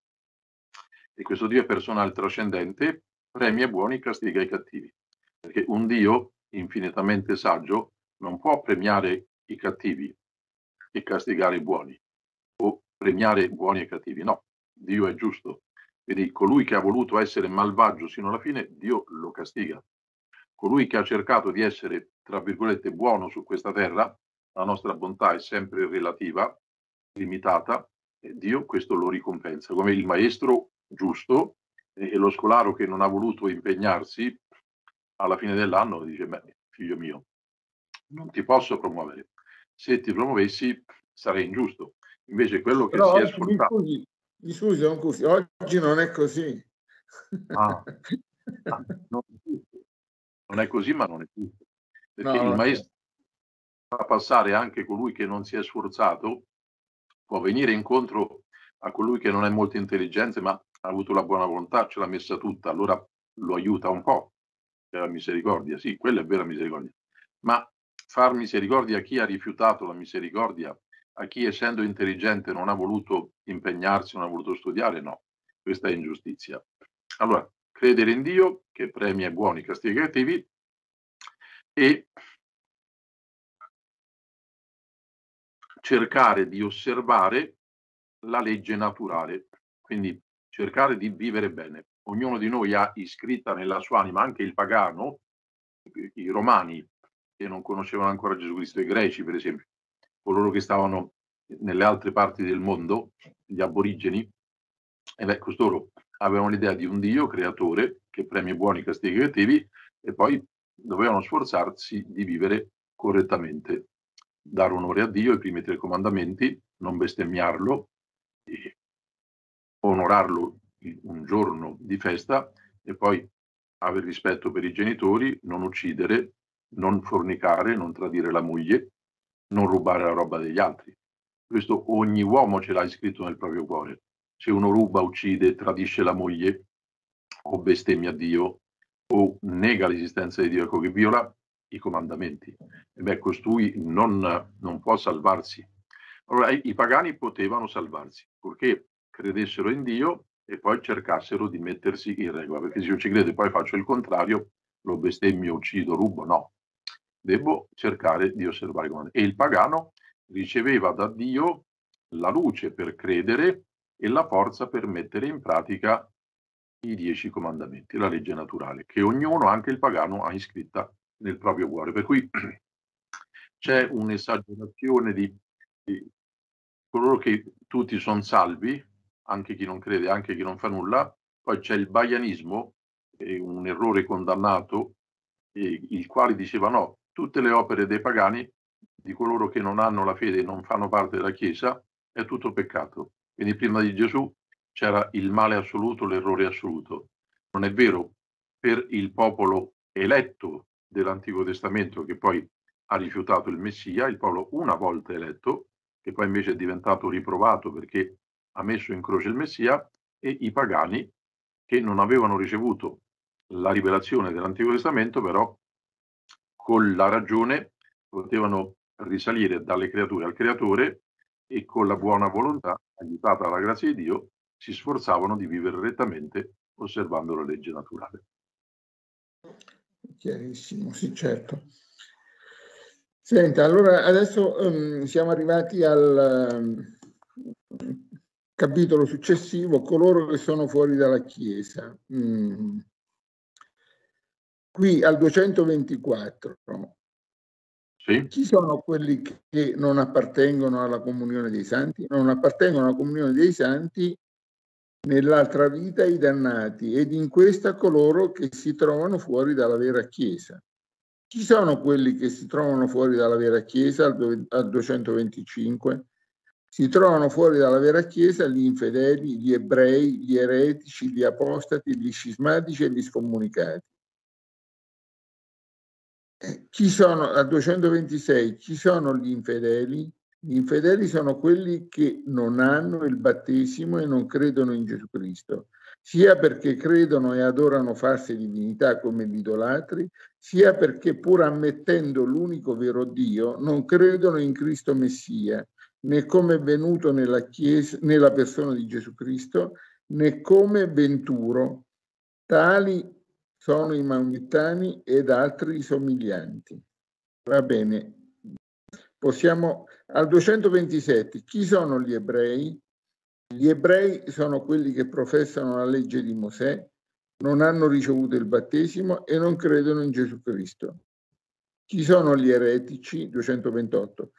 e questo Dio è personale trascendente premia i buoni e castiga i cattivi, perché un Dio infinitamente saggio non può premiare i cattivi e castigare i buoni, o premiare buoni e cattivi, no, Dio è giusto, quindi colui che ha voluto essere malvagio sino alla fine, Dio lo castiga. Colui che ha cercato di essere, tra virgolette, buono su questa terra, la nostra bontà è sempre relativa, limitata, e Dio questo lo ricompensa, come il maestro giusto e lo scolaro che non ha voluto impegnarsi alla fine dell'anno dice beh figlio mio non ti posso promuovere se ti promuovessi sarei ingiusto invece quello che Però si è sforzato mi, mi scusi, oggi non è così ah, ah, non, è non è così ma non è giusto perché no, il maestro fa passare anche colui che non si è sforzato può venire incontro a colui che non è molto intelligente ma ha avuto la buona volontà, ce l'ha messa tutta, allora lo aiuta un po', è la misericordia, sì, quella è vera misericordia, ma far misericordia a chi ha rifiutato la misericordia, a chi essendo intelligente non ha voluto impegnarsi, non ha voluto studiare, no, questa è ingiustizia. Allora, credere in Dio che premia buoni e castiga e cercare di osservare la legge naturale. Quindi cercare di vivere bene. Ognuno di noi ha iscritta nella sua anima, anche il pagano, i romani che non conoscevano ancora Gesù Cristo, i greci per esempio, coloro che stavano nelle altre parti del mondo, gli aborigeni, e beh, costoro avevano l'idea di un Dio creatore che premia buoni, castiga i cattivi e poi dovevano sforzarsi di vivere correttamente, dare onore a Dio, i primi tre comandamenti, non bestemmiarlo, e onorarlo un giorno di festa e poi avere rispetto per i genitori, non uccidere, non fornicare, non tradire la moglie, non rubare la roba degli altri. Questo ogni uomo ce l'ha iscritto nel proprio cuore. Se uno ruba, uccide, tradisce la moglie o bestemmia Dio o nega l'esistenza di Dio, ecco che viola i comandamenti. E beh, costui non, non può salvarsi allora, i pagani potevano salvarsi, purché credessero in Dio e poi cercassero di mettersi in regola, perché se io ci credo e poi faccio il contrario, lo bestemmio, uccido, rubo, no. Devo cercare di osservare i come... E il pagano riceveva da Dio la luce per credere e la forza per mettere in pratica i dieci comandamenti, la legge naturale, che ognuno, anche il pagano, ha iscritta nel proprio cuore. Per cui c'è un'esagerazione di coloro che tutti sono salvi, anche chi non crede, anche chi non fa nulla, poi c'è il baianismo, un errore condannato, il quale diceva no, tutte le opere dei pagani, di coloro che non hanno la fede e non fanno parte della Chiesa, è tutto peccato. Quindi prima di Gesù c'era il male assoluto, l'errore assoluto. Non è vero per il popolo eletto dell'Antico Testamento che poi ha rifiutato il Messia, il popolo una volta eletto, che poi invece è diventato riprovato perché ha messo in croce il Messia, e i pagani che non avevano ricevuto la rivelazione dell'Antico Testamento, però con la ragione potevano risalire dalle creature al creatore e con la buona volontà, aiutata dalla grazia di Dio, si sforzavano di vivere rettamente osservando la legge naturale. Chiarissimo, sì certo. Senta, allora adesso um, siamo arrivati al um, capitolo successivo, coloro che sono fuori dalla Chiesa. Mm. Qui al 224. Sì. Chi sono quelli che non appartengono alla comunione dei santi? Non appartengono alla comunione dei santi nell'altra vita i dannati ed in questa coloro che si trovano fuori dalla vera Chiesa. Ci sono quelli che si trovano fuori dalla vera Chiesa al 225, si trovano fuori dalla vera Chiesa gli infedeli, gli ebrei, gli eretici, gli apostati, gli scismatici e gli scomunicati. Eh, chi sono, al 226, chi sono gli infedeli? Gli infedeli sono quelli che non hanno il battesimo e non credono in Gesù Cristo sia perché credono e adorano false divinità come gli idolatri, sia perché pur ammettendo l'unico vero Dio non credono in Cristo Messia, né come è venuto nella, chiesa, nella persona di Gesù Cristo, né come venturo. Tali sono i maomettani ed altri somiglianti. Va bene, possiamo al 227. Chi sono gli ebrei? Gli ebrei sono quelli che professano la legge di Mosè, non hanno ricevuto il battesimo e non credono in Gesù Cristo. Chi sono gli eretici? 228.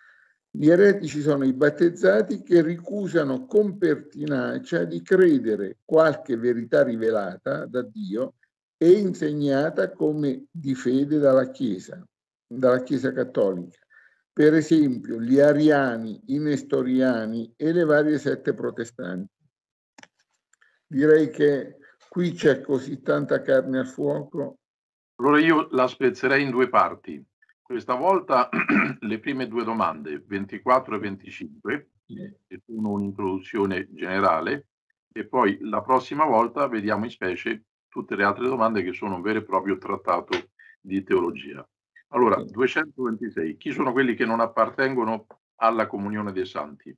Gli eretici sono i battezzati che ricusano con pertinacia di credere qualche verità rivelata da Dio e insegnata come di fede dalla Chiesa, dalla Chiesa cattolica per esempio gli ariani, i nestoriani e le varie sette protestanti. Direi che qui c'è così tanta carne al fuoco. Allora io la spezzerei in due parti. Questa volta le prime due domande, 24 e 25, che sono un'introduzione generale, e poi la prossima volta vediamo in specie tutte le altre domande che sono un vero e proprio trattato di teologia. Allora, 226. Chi sono quelli che non appartengono alla comunione dei santi?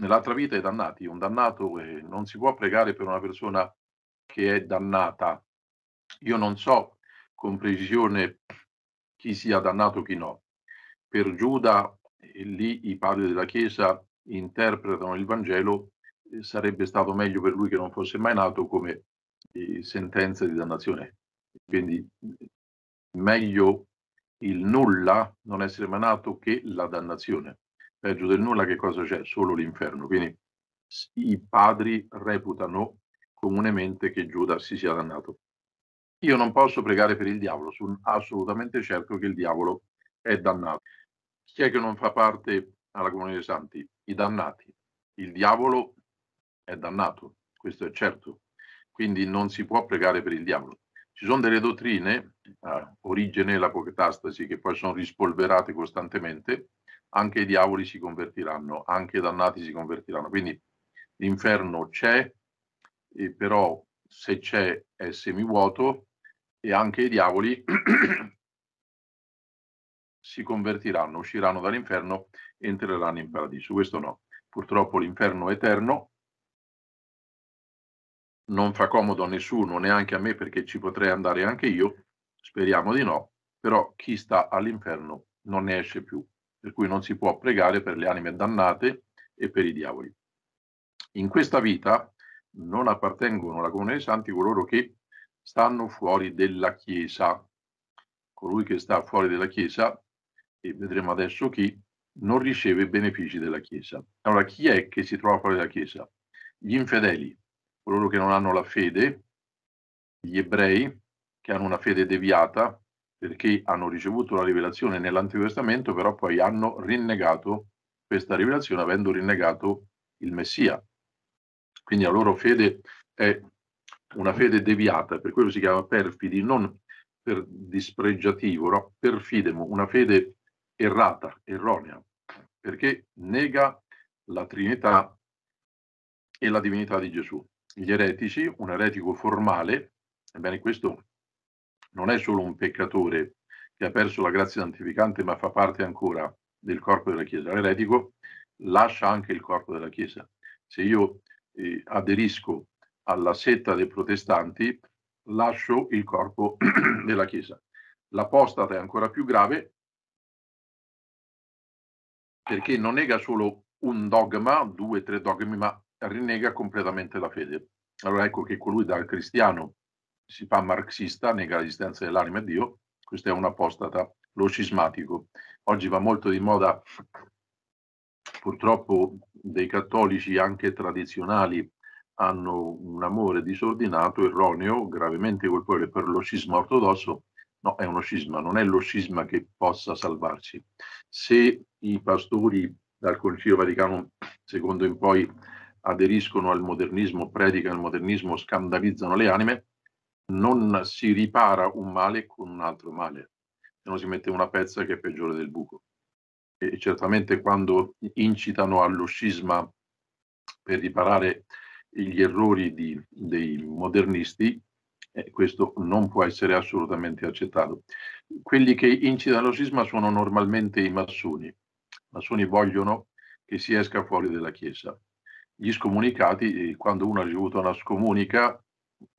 Nell'altra vita i dannati. Un dannato eh, non si può pregare per una persona che è dannata. Io non so con precisione chi sia dannato e chi no. Per Giuda, eh, lì i padri della Chiesa interpretano il Vangelo, eh, sarebbe stato meglio per lui che non fosse mai nato come eh, sentenza di dannazione. Quindi mm, meglio il nulla non essere emanato che la dannazione. Peggio del nulla che cosa c'è? Solo l'inferno. Quindi i padri reputano comunemente che Giuda si sia dannato. Io non posso pregare per il diavolo, sono assolutamente certo che il diavolo è dannato. Chi è che non fa parte alla comunione dei santi? I dannati. Il diavolo è dannato, questo è certo. Quindi non si può pregare per il diavolo. Ci sono delle dottrine, eh, origine la pochetastasi, che poi sono rispolverate costantemente, anche i diavoli si convertiranno, anche i dannati si convertiranno. Quindi l'inferno c'è, e però se c'è è semivuoto e anche i diavoli si convertiranno, usciranno dall'inferno entreranno in paradiso. Questo no. Purtroppo l'inferno è eterno, non fa comodo a nessuno, neanche a me perché ci potrei andare anche io, speriamo di no, però chi sta all'inferno non ne esce più, per cui non si può pregare per le anime dannate e per i diavoli. In questa vita non appartengono alla comunione dei santi coloro che stanno fuori della Chiesa. Colui che sta fuori della Chiesa, e vedremo adesso chi, non riceve benefici della Chiesa. Allora chi è che si trova fuori dalla Chiesa? Gli infedeli, coloro che non hanno la fede, gli ebrei che hanno una fede deviata perché hanno ricevuto la rivelazione nell'Antico Testamento, però poi hanno rinnegato questa rivelazione avendo rinnegato il Messia. Quindi la loro fede è una fede deviata, per quello si chiama perfidi, non per dispregiativo, no? perfidemo, una fede errata, erronea, perché nega la Trinità e la divinità di Gesù gli eretici, un eretico formale, ebbene questo non è solo un peccatore che ha perso la grazia santificante ma fa parte ancora del corpo della Chiesa. L'eretico lascia anche il corpo della Chiesa. Se io eh, aderisco alla setta dei protestanti, lascio il corpo della Chiesa. L'apostata è ancora più grave perché non nega solo un dogma, due, tre dogmi, ma rinnega completamente la fede. Allora ecco che colui dal cristiano si fa marxista, nega l'esistenza dell'anima e Dio, questo è un apostata, lo scismatico. Oggi va molto di moda purtroppo dei cattolici anche tradizionali hanno un amore disordinato, erroneo, gravemente colpevole per lo scisma ortodosso. No, è uno scisma, non è lo scisma che possa salvarci. Se i pastori dal Concilio Vaticano II in poi aderiscono al modernismo, predicano il modernismo, scandalizzano le anime, non si ripara un male con un altro male, se no si mette una pezza che è peggiore del buco. E certamente quando incitano allo scisma per riparare gli errori di, dei modernisti, eh, questo non può essere assolutamente accettato. Quelli che incitano allo scisma sono normalmente i massoni. I massoni vogliono che si esca fuori dalla Chiesa gli scomunicati, quando uno ha ricevuto una scomunica,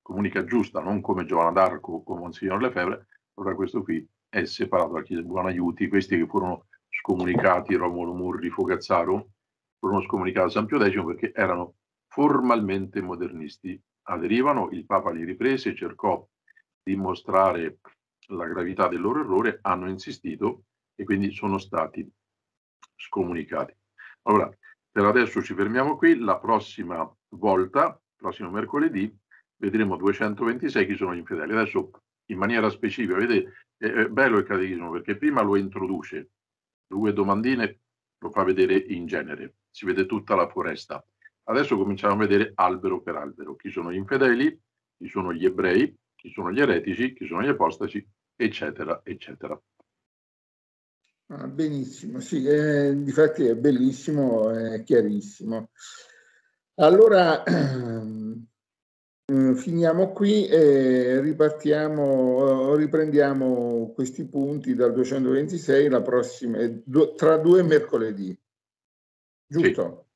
comunica giusta, non come Giovanna d'Arco o Monsignor Lefebvre, allora questo qui è separato dalla Chiesa Buon Aiuti, questi che furono scomunicati, Romolo Murri, Fogazzaro, furono scomunicati a San Pio X perché erano formalmente modernisti, aderivano, il Papa li riprese, cercò di mostrare la gravità del loro errore, hanno insistito e quindi sono stati scomunicati. Allora, per adesso ci fermiamo qui, la prossima volta, prossimo mercoledì, vedremo 226 chi sono gli infedeli. Adesso in maniera specifica, vedete, è bello il catechismo perché prima lo introduce, due domandine lo fa vedere in genere, si vede tutta la foresta. Adesso cominciamo a vedere albero per albero, chi sono gli infedeli, chi sono gli ebrei, chi sono gli eretici, chi sono gli apostaci, eccetera, eccetera. Ah, benissimo, sì, eh, difatti è bellissimo, è chiarissimo. Allora, ehm, finiamo qui e ripartiamo, eh, riprendiamo questi punti dal 226 la prossima, eh, tra due mercoledì, giusto?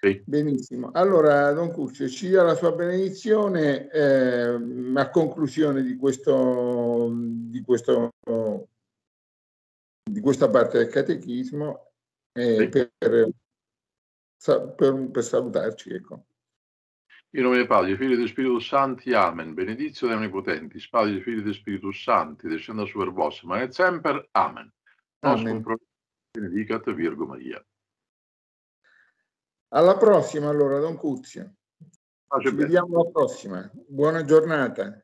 Sì. Sì. Benissimo. Allora, Don Curcio, ci dia la sua benedizione eh, a conclusione di questo, di questo di questa parte del catechismo eh, sì. per, per, per, salutarci. Ecco. In nome del Padre, Figlio del Spirito Santi, Amen. Benedizio dai Onnipotenti, Spadi del Figlio del Spirito Santi, descenda su per vos, ma nel sempre, Amen. Amen. Benedicat Virgo Maria. Alla prossima allora, Don Cuzio. Ah, Ci vediamo alla prossima. Buona giornata.